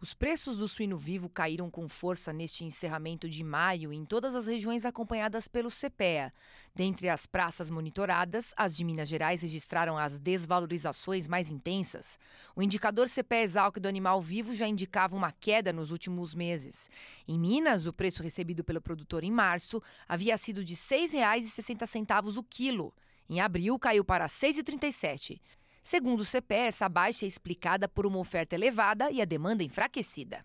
Os preços do suíno vivo caíram com força neste encerramento de maio em todas as regiões acompanhadas pelo CPEA. Dentre as praças monitoradas, as de Minas Gerais registraram as desvalorizações mais intensas. O indicador CPEA Exalc do animal vivo já indicava uma queda nos últimos meses. Em Minas, o preço recebido pelo produtor em março havia sido de R$ 6,60 o quilo. Em abril, caiu para R$ 6,37. Segundo o CPE, essa baixa é explicada por uma oferta elevada e a demanda enfraquecida.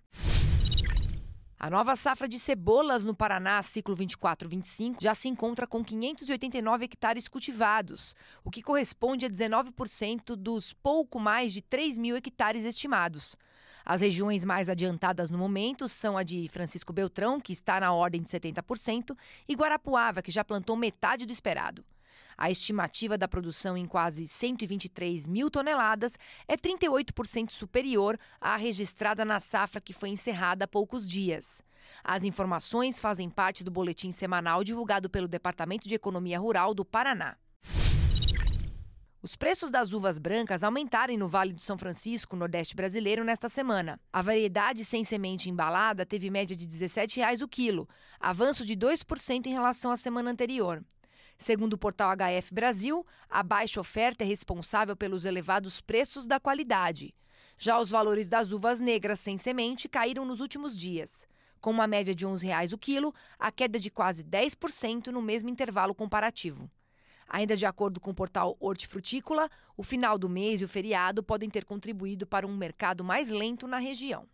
A nova safra de cebolas no Paraná, ciclo 24-25, já se encontra com 589 hectares cultivados, o que corresponde a 19% dos pouco mais de 3 mil hectares estimados. As regiões mais adiantadas no momento são a de Francisco Beltrão, que está na ordem de 70%, e Guarapuava, que já plantou metade do esperado. A estimativa da produção em quase 123 mil toneladas é 38% superior à registrada na safra que foi encerrada há poucos dias. As informações fazem parte do boletim semanal divulgado pelo Departamento de Economia Rural do Paraná. Os preços das uvas brancas aumentaram no Vale do São Francisco, Nordeste brasileiro, nesta semana. A variedade sem semente embalada teve média de R$ 17 reais o quilo, avanço de 2% em relação à semana anterior. Segundo o portal HF Brasil, a baixa oferta é responsável pelos elevados preços da qualidade. Já os valores das uvas negras sem semente caíram nos últimos dias. Com uma média de R$ 11,00 o quilo, a queda de quase 10% no mesmo intervalo comparativo. Ainda de acordo com o portal Hortifrutícola, o final do mês e o feriado podem ter contribuído para um mercado mais lento na região.